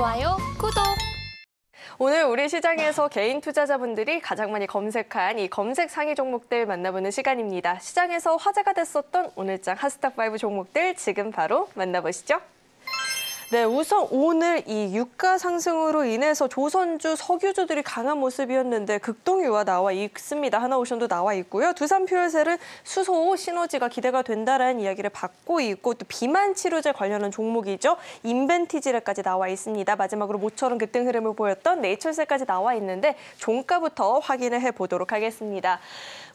좋아요, 구독! 오늘 우리 시장에서 개인 투자자분들이 가장 많이 검색한 이 검색 상위 종목들 만나보는 시간입니다. 시장에서 화제가 됐었던 오늘장 하스타5 종목들 지금 바로 만나보시죠. 네, 우선 오늘 이 유가 상승으로 인해서 조선주, 석유주들이 강한 모습이었는데 극동유가 나와 있습니다. 하나오션도 나와 있고요. 두산퓨얼셀은 수소 시너지가 기대가 된다라는 이야기를 받고 있고 또 비만 치료제 관련한 종목이죠. 인벤티지레까지 나와 있습니다. 마지막으로 모처럼 급등 흐름을 보였던 네이처셀까지 나와 있는데 종가부터 확인을 해보도록 하겠습니다.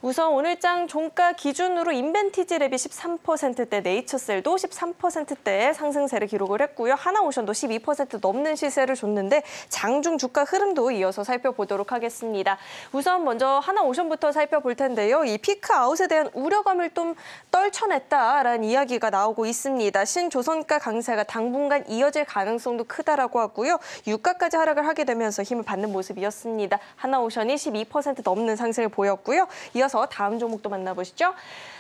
우선 오늘장 종가 기준으로 인벤티지랩이 13%대, 네이처셀도 13%대의 상승세를 기록을 했고요. 하나오션도 12% 넘는 시세를 줬는데 장중 주가 흐름도 이어서 살펴보도록 하겠습니다. 우선 먼저 하나오션부터 살펴볼 텐데요. 이 피크아웃에 대한 우려감을 좀 떨쳐냈다라는 이야기가 나오고 있습니다. 신조선가 강세가 당분간 이어질 가능성도 크다라고 하고요. 유가까지 하락을 하게 되면서 힘을 받는 모습이었습니다. 하나오션이 12% 넘는 상승을 보였고요. 이어서 다음 종목도 만나보시죠.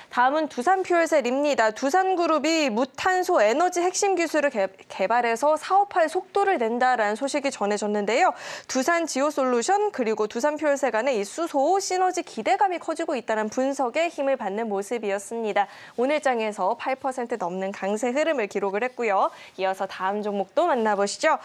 다음은 두산퓨얼셀입니다. 두산그룹이 무탄소 에너지 핵심 기술을 개, 발해서 사업할 속도를 낸다라는 소식이 전해졌는데요. 두산지오솔루션 그리고 두산퓨얼셀 간의 이 수소 시너지 기대감이 커지고 있다는 분석에 힘을 받는 모습이었습니다. 오늘 장에서 8% 넘는 강세 흐름을 기록을 했고요. 이어서 다음 종목도 만나보시죠.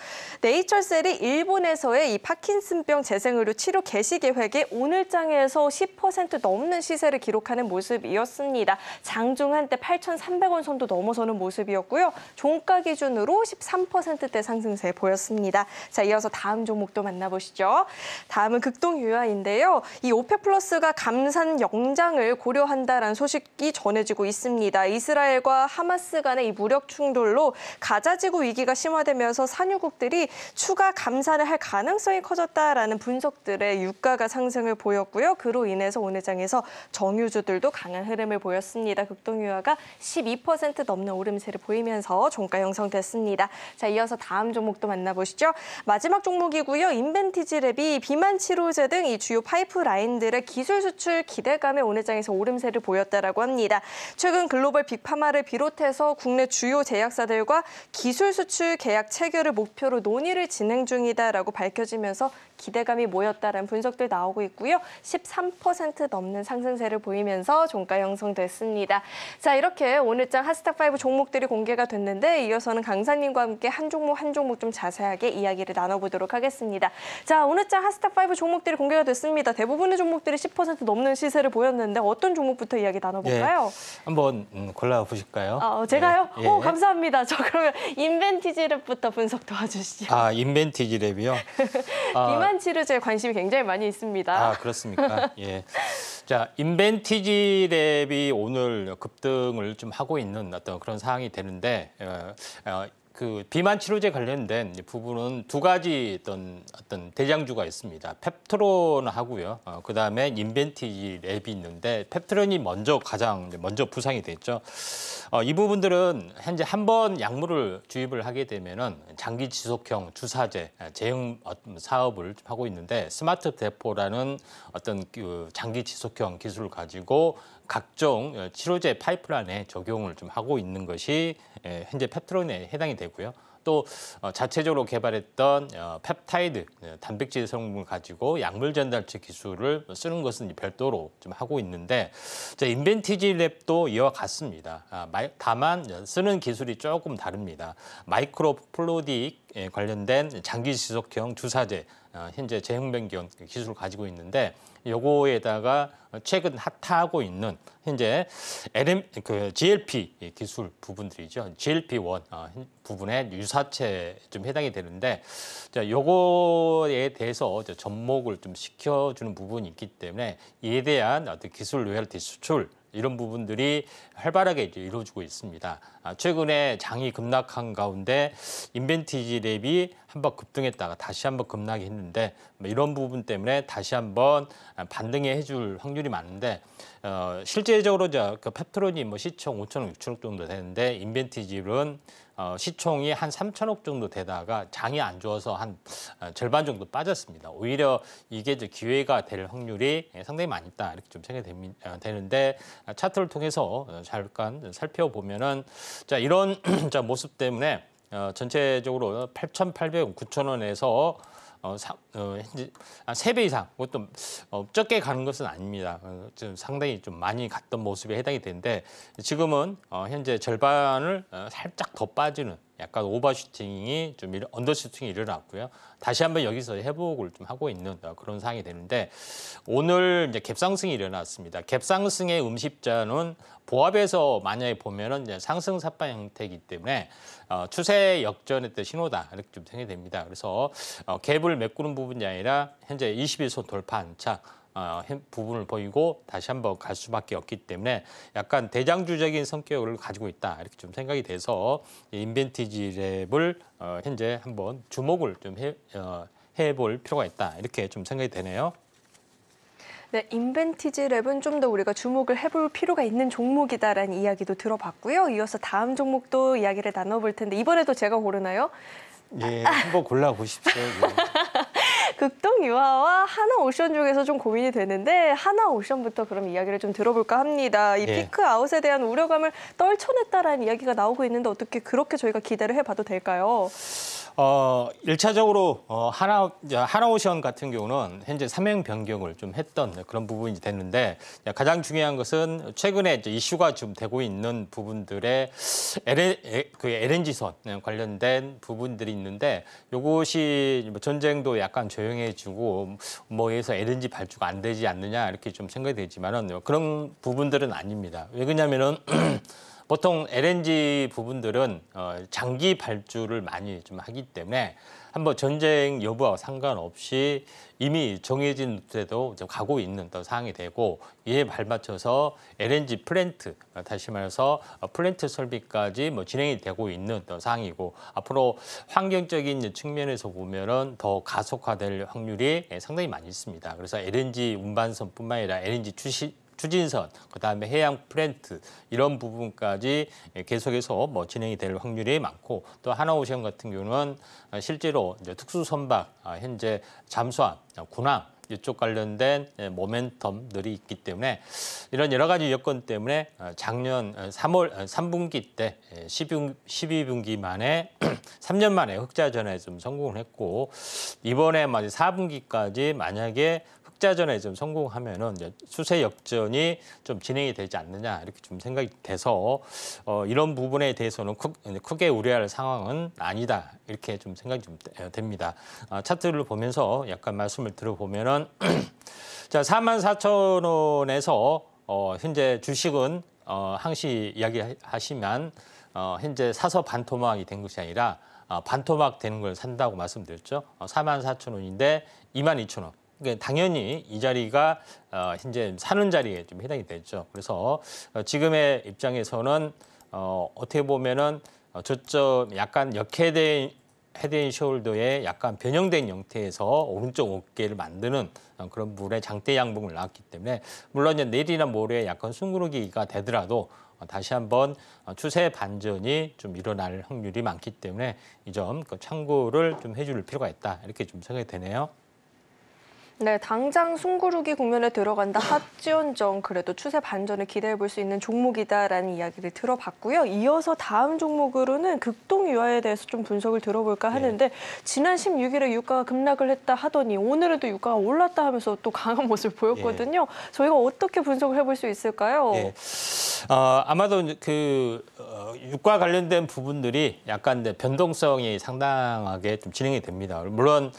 네이처셀이 일본에서의 이 파킨슨병 재생의료 치료 개시 계획에 오늘 장에서 10% 넘는 시세를 기록하는 모습이었습니다. 했니다 장중 한때 8,300원 선도 넘어서는 모습이었고요. 종가 기준으로 13%대 상승세 보였습니다. 자, 이어서 다음 종목도 만나보시죠. 다음은 극동 유아인데요. 이 오펙 플러스가 감산 영장을 고려한다라는 소식이 전해지고 있습니다. 이스라엘과 하마스 간의 이 무력 충돌로 가자지구 위기가 심화되면서 산유국들이 추가 감산을 할 가능성이 커졌다라는 분석들의 유가가 상승을 보였고요. 그로 인해서 오늘 장에서 정유주들도 강한 흐름을 보였습니다. 극동유화가 12% 넘는 오름세를 보이면서 종가 형성됐습니다. 자, 이어서 다음 종목도 만나보시죠. 마지막 종목이고요. 인벤티지랩이 비만 치료제 등 이 주요 파이프라인들의 기술 수출 기대감에 오늘 장에서 오름세를 보였다라고 합니다. 최근 글로벌 빅파마를 비롯해서 국내 주요 제약사들과 기술 수출 계약 체결을 목표로 논의를 진행 중이다라고 밝혀지면서 기대감이 모였다라는 분석들 나오고 있고요. 13% 넘는 상승세를 보이면서 종가 형성 결정됐습니다. 자, 이렇게 오늘장 핫스타5 종목들이 공개가 됐는데 이어서는 강사님과 함께 한 종목 한 종목 좀 자세하게 이야기를 나눠보도록 하겠습니다. 자, 오늘장 핫스타5 종목들이 공개가 됐습니다. 대부분의 종목들이 10% 넘는 시세를 보였는데 어떤 종목부터 이야기 나눠볼까요? 네, 한번 음, 골라보실까요? 아, 어, 제가요? 네, 오, 감사합니다. 저 그러면 인벤티지랩부터 분석 도와주시죠. 아, 인벤티지랩이요? 아. 비만 치료제에 관심이 굉장히 많이 있습니다. 아, 그렇습니까? 예. 자, 인벤티지 랩이 오늘 급등을 좀 하고 있는 어떤 그런 상황이 되는데 어, 어, 그 비만 치료제 관련된 부분은 두 가지 어떤 어떤 대장주가 있습니다. 펩트론하고요. 어, 그다음에 인벤티 랩이 있는데 펩트론이 먼저 가장 먼저 부상이 됐죠. 어, 이 부분들은 현재 한 번 약물을 주입을 하게 되면은 장기 지속형 주사제 아, 제형 어, 사업을 하고 있는데 스마트 대포라는 어떤 그 장기 지속형 기술을 가지고 각종 치료제 파이프라인에 적용을 좀 하고 있는 것이 예, 현재 펩트론에 해당이 되고요. 또 어, 자체적으로 개발했던 어, 펩타이드 예, 단백질 성분을 가지고 약물 전달체 기술을 쓰는 것은 별도로 좀 하고 있는데 인벤티지 랩도 이와 같습니다. 아, 다만 쓰는 기술이 조금 다릅니다. 마이크로 플로딕 예, 관련된 장기 지속형 주사제 어, 현재 재형변경 기술을 가지고 있는데 요거에다가 최근 핫하고 있는 현재 LM 그 GLP 기술 부분들이죠. GLP-1 어, 부분의 유사체 좀 해당이 되는데 자, 요거에 대해서 접목을 좀 시켜 주는 부분이 있기 때문에 이에 대한 어떤 기술 로열티 수출 이런 부분들이 활발하게 이루어지고 있습니다. 아, 최근에 장이 급락한 가운데 인벤티지 랩이 한 번 급등했다가 다시 한 번 급락했는데 뭐 이런 부분 때문에 다시 한번 반등해 해줄 확률이 많은데 어, 실제적으로 저, 그 펩트론이 뭐 시총 5천억, 6천억 정도 되는데 인벤티집은 어, 시총이 한 3천억 정도 되다가 장이 안 좋아서 한 어, 절반 정도 빠졌습니다. 오히려 이게 이제 기회가 될 확률이 예, 상당히 많이 있다 이렇게 좀 생각이 됩니, 어, 되는데 차트를 통해서 어, 잠깐 살펴보면은 자 이런 자 모습 때문에 어, 전체적으로 8,800, 9,000원에서 어, 사, 어, 현재, 아, 3배 이상, 그것도 어, 적게 가는 것은 아닙니다. 어, 좀 상당히 좀 많이 갔던 모습에 해당이 되는데 지금은 어, 현재 절반을 어, 살짝 더 빠지는 약간 오버슈팅이 좀 언더슈팅이 일어났고요. 다시 한번 여기서 회복을 좀 하고 있는 어, 그런 상황이 되는데 오늘 이제 갭상승이 일어났습니다. 갭상승의 음식자는 보합에서 만약에 보면은 이제 상승 삭발 형태이기 때문에 어, 추세 역전의 때 신호다 이렇게 좀 생각이 됩니다. 그래서 어, 갭을 메꾸는 부분이 아니라 현재 21선 돌파 한착 어, 부분을 보이고 다시 한번 갈 수밖에 없기 때문에 약간 대장주적인 성격을 가지고 있다 이렇게 좀 생각이 돼서 인벤티지 랩을 어, 현재 한번 주목을 좀 해, 어, 해볼 필요가 있다 이렇게 좀 생각이 되네요. 네, 인벤티지 랩은 좀 더 우리가 주목을 해볼 필요가 있는 종목이다라는 이야기도 들어봤고요. 이어서 다음 종목도 이야기를 나눠볼 텐데 이번에도 제가 고르나요? 예, 한번 골라보십시오. 예. 극동 유아와 하나 옵션 중에서 좀 고민이 되는데 하나 옵션부터 그럼 이야기를 좀 들어볼까 합니다. 이 예. 피크 아웃에 대한 우려감을 떨쳐냈다라는 이야기가 나오고 있는데 어떻게 그렇게 저희가 기대를 해봐도 될까요? 어, 1차적으로 어, 하나, 하나오션 같은 경우는 현재 삼행 변경을 좀 했던 그런 부분이 됐는데 가장 중요한 것은 최근에 이제 이슈가 좀 되고 있는 부분들의 LN, 그 LNG선 관련된 부분들이 있는데 이것이 뭐 전쟁도 약간 조용해지고 뭐 해서 LNG 발주가 안 되지 않느냐 이렇게 좀 생각이 되지만은 그런 부분들은 아닙니다. 왜 그러냐면은 보통 LNG 부분들은 어, 장기 발주를 많이 좀 하기 때문에 한번 전쟁 여부와 상관없이 이미 정해진 루트에도 가고 있는 어떤 상황이 되고 이에 발맞춰서 LNG 플랜트 어, 다시 말해서 어, 플랜트 설비까지 뭐 진행이 되고 있는 어떤 상황이고 앞으로 환경적인 측면에서 보면은 더 가속화될 확률이 예, 상당히 많이 있습니다. 그래서 LNG 운반선뿐만 아니라 LNG 출시 추진선, 그다음에 해양 프렌트 이런 부분까지 계속해서 뭐 진행이 될 확률이 많고 또 하나오션 같은 경우는 실제로 이제 특수선박 아, 현재 잠수함, 군항 이쪽 관련된 예, 모멘텀들이 있기 때문에 이런 여러 가지 여건 때문에 아, 작년 3월 3분기 아, 때 12분기 예, 만에 3년 만에 흑자 전환에 좀 성공을 했고 이번에 만 뭐 4분기까지 만약에 식자전에 좀 성공하면은 이제 수세 역전이 좀 진행이 되지 않느냐 이렇게 좀 생각이 돼서 어, 이런 부분에 대해서는 크, 크게 우려할 상황은 아니다 이렇게 좀 생각이 좀 어, 됩니다. 아, 차트를 보면서 약간 말씀을 들어보면은 자 4만 4천 원에서 어, 현재 주식은 어, 항시 이야기하시면 어, 현재 사서 반토막이 된 것이 아니라 어, 반토막 되는 걸 산다고 말씀드렸죠. 어, 4만 4천 원인데 2만 2천 원. 그러니까 당연히 이 자리가 어, 현재 사는 자리에 좀 해당이 되죠. 그래서 어, 지금의 입장에서는 어, 어떻게 보면은 어, 저점 약간 역해된 헤드인 숄더에 약간 변형된 형태에서 오른쪽 어깨를 만드는 어, 그런 물의 장대 양봉을 낳았기 때문에 물론 이제 내일이나 모레 약간 숨그르기가 되더라도 어, 다시 한번 어, 추세 반전이 좀 일어날 확률이 많기 때문에 이 점 그 참고를 좀 해줄 필요가 있다 이렇게 좀 생각이 되네요. 네, 당장 숭구르기 국면에 들어간다 합지원정 그래도 추세 반전을 기대해 볼 수 있는 종목이다라는 이야기를 들어봤고요. 이어서 다음 종목으로는 극동 유아에 대해서 좀 분석을 들어볼까 네. 하는데 네. 지난 16일에 유가가 급락을 했다 하더니 오늘은 또 유가가 올랐다 하면서 또 강한 모습을 보였거든요. 네. 저희가 어떻게 분석을 해 볼 수 있을까요? 네. 어, 아마도 그 어, 육과 관련된 부분들이 약간 변동성이 상당하게 좀 진행이 됩니다. 물론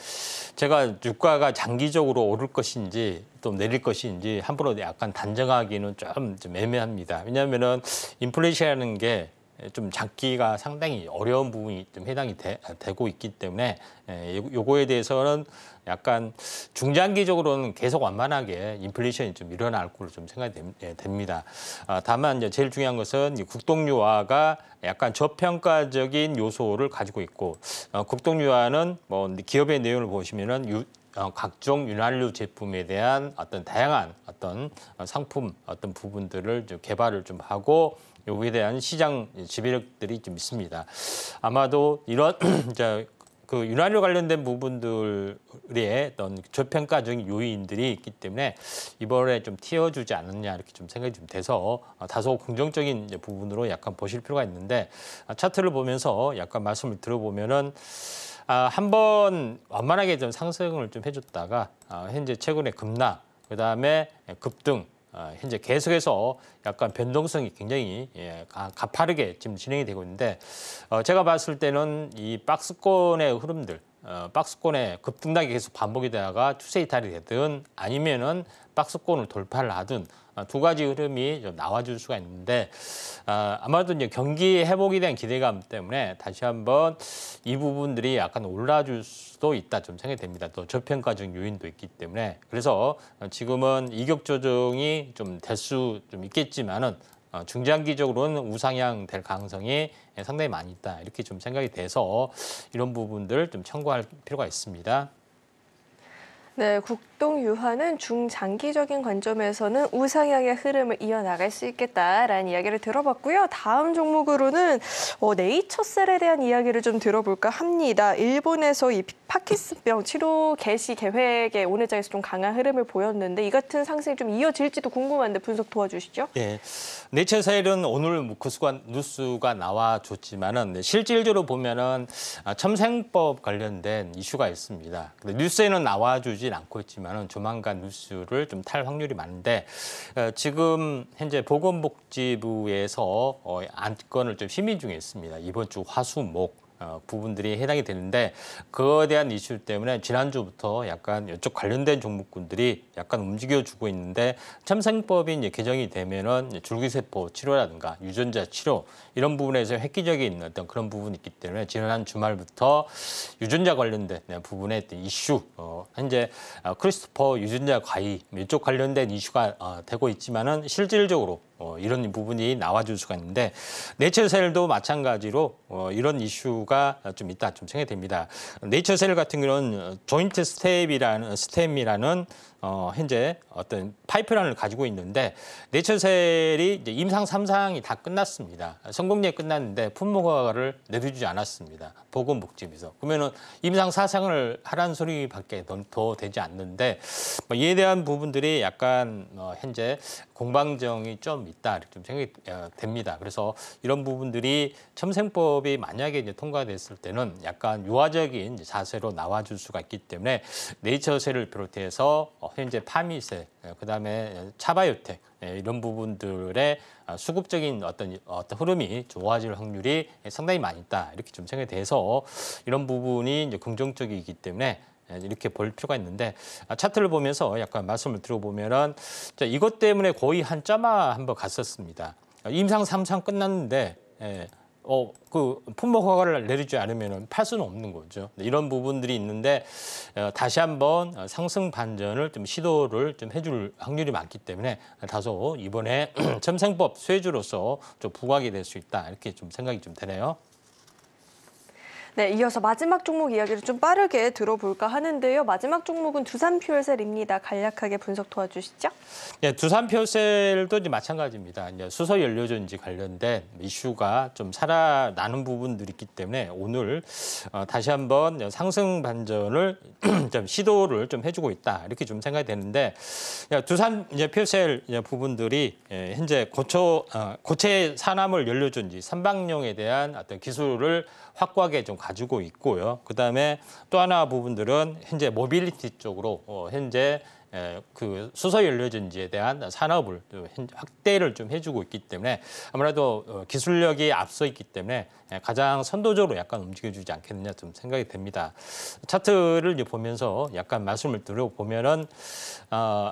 제가 유가가 장기적으로 오를 것인지 또 내릴 것인지 함부로 약간 단정하기는 좀, 애매합니다. 왜냐하면은 인플레이션이라는 게 예, 좀 잡기가 상당히 어려운 부분이 좀 해당이 되, 아, 고 있기 때문에 예, 요거에 대해서는 약간 중장기적으로는 계속 완만하게 인플레이션이 좀 일어날 걸로 좀 생각이 예, 됩니다. 아, 다만 이제 제일 중요한 것은 국동유화가 약간 저평가적인 요소를 가지고 있고 어, 국동유화는 뭐 기업의 내용을 보시면은 유, 어, 각종 윤활유 제품에 대한 어떤 다양한 어떤 어, 상품 어떤 부분들을 좀 개발을 좀 하고 요기에 대한 시장 지배력들이 좀 있습니다. 아마도 이런 그 유난료 관련된 부분들의 어떤 저평가적인 요인들이 있기 때문에 이번에 좀 튀어주지 않았냐 이렇게 좀 생각이 좀 돼서 다소 긍정적인 부분으로 약간 보실 필요가 있는데 차트를 보면서 약간 말씀을 들어보면은 아, 한 번 완만하게 좀 상승을 좀 해줬다가 아, 현재 최근에 급락 그다음에 급등 아, 현재 계속해서 약간 변동성이 굉장히 예, 가파르게 지금 진행이 되고 있는데 어, 제가 봤을 때는 이 박스권의 흐름들 어, 박스권에 급등당이 계속 반복이 되다가 추세 이탈이 되든 아니면은 박스권을 돌파를 하든 어, 두 가지 흐름이 좀 나와줄 수가 있는데 어, 아마도 이제 경기 회복에 대한 기대감 때문에 다시 한번 이 부분들이 약간 올라줄 수도 있다 좀 생각이 됩니다. 또 저평가적 요인도 있기 때문에 그래서 지금은 이격 조정이 좀 될 수 좀 있겠지만은 아, 중장기적으로는 우상향 될 가능성이 상당히 많이 있다. 이렇게 좀 생각이 돼서 이런 부분들 좀 참고할 필요가 있습니다. 네, 국동 유화는 중장기적인 관점에서는 우상향의 흐름을 이어나갈 수 있겠다라는 이야기를 들어봤고요. 다음 종목으로는 어, 네이처셀에 대한 이야기를 좀 들어볼까 합니다. 일본에서 이 파키스병 치료 개시 계획의 오늘자에서 좀 강한 흐름을 보였는데 이 같은 상승이 좀 이어질지도 궁금한데 분석 도와주시죠. 예. 내체 사일은 오늘 그 수간 뉴스가 나와줬지만은 실질적으로 보면은 아, 첨생법 관련된 이슈가 있습니다. 근데 뉴스에는 나와주진 않고 있지만은 조만간 뉴스를 좀 탈 확률이 많은데 어, 지금 현재 보건복지부에서 어, 안건을 좀 심의 중에 있습니다. 이번 주 화수목 어, 부분들이 해당이 되는데 그거에 대한 이슈 때문에 지난주부터 약간 이쪽 관련된 종목군들이 약간 움직여주고 있는데 참생법이 이제 개정이 되면은 줄기세포 치료라든가 유전자 치료 이런 부분에서 획기적인 어떤 그런 부분이 있기 때문에 지난 주말부터 유전자 관련된 부분의 이슈 어, 현재 어, 크리스퍼 유전자 과이 이쪽 관련된 이슈가 어, 되고 있지만은 실질적으로 어, 이런 부분이 나와줄 수가 있는데 네이처셀도 마찬가지로 어, 이런 이슈가 좀 있다 좀 생각됩니다. 이 네이처셀 같은 경우는 어, 조인트 스텝이라는 스텝이라는 어, 현재 어떤 파이프라인을 가지고 있는데 네이처셀이 이제 임상 3상이다 끝났습니다. 성공리에 끝났는데 품목 허가를 내주지 않았습니다. 보건복지부에서. 그러면 임상 사상을 하라는 소리밖에 더 되지 않는데 뭐 이에 대한 부분들이 약간 어, 현재 공방정이 좀 있다 이렇게 좀 생각이 어, 됩니다. 그래서 이런 부분들이 첨생법이 만약에 이제 통과됐을 때는 약간 유화적인 자세로 나와줄 수가 있기 때문에 네이처세를 비롯해서 어, 현재 파미세 어, 그다음에 차바요텍 예, 이런 부분들의 수급적인 어떤 어떤 흐름이 좋아질 확률이 상당히 많이 있다 이렇게 좀 생각이 돼서 이런 부분이 이제 긍정적이기 때문에 예, 이렇게 볼 필요가 있는데 아, 차트를 보면서 약간 말씀을 들어보면은 이것 때문에 거의 한자마 한번 갔었습니다. 임상 삼상 끝났는데 예, 어, 그 품목 허가를 내리지 않으면 팔 수는 없는 거죠. 이런 부분들이 있는데 어, 다시 한번 상승 반전을 좀 시도를 좀 해줄 확률이 많기 때문에 다소 이번에 점생법 쇠주로서 좀 부각이 될 수 있다 이렇게 좀 생각이 좀 되네요. 네, 이어서 마지막 종목 이야기를 좀 빠르게 들어볼까 하는데요. 마지막 종목은 두산퓨얼셀입니다. 간략하게 분석 도와주시죠. 네, 예, 두산퓨얼셀도 이제 마찬가지입니다. 이제 수소 연료전지 관련된 이슈가 좀 살아나는 부분들이 있기 때문에 오늘 어, 다시 한번 상승 반전을 좀 시도를 좀 해주고 있다 이렇게 좀 생각이 되는데 두산 이제 퓨얼셀 부분들이 예, 현재 고초 어, 고체 산화물 연료전지 삼방용에 대한 어떤 기술을 확고하게 좀 가지고 있고요. 그다음에 또 하나 부분들은 현재 모빌리티 쪽으로 어, 현재 그 수소 연료전지에 대한 산업을 확대를 좀 해주고 있기 때문에 아무래도 어, 기술력이 앞서 있기 때문에 가장 선도적으로 약간 움직여주지 않겠느냐 좀 생각이 됩니다. 차트를 보면서 약간 말씀을 드려보면은 어,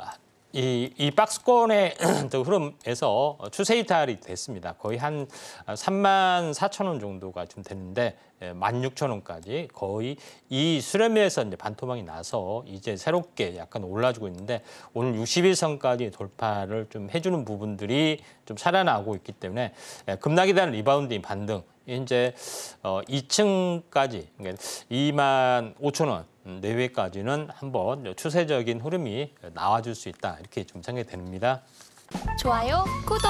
이, 이 박스권의 흐름에서 추세 이탈이 됐습니다. 거의 한 3만 4천 원 정도가 좀 됐는데 1 예, 6천원까지 거의 이 수렴에서 이제 반토막이 나서 이제 새롭게 약간 올라주고 있는데 오늘 6일선까지 돌파를 좀 해주는 부분들이 좀 살아나고 있기 때문에 예, 급락에 대한 리바운드인 반등 이제 2층까지 어, 그러니까 2만 5천 원 내외까지는 한번 추세적인 흐름이 나와줄 수 있다 이렇게 좀 생각이 됩니다. 좋아요, 구독!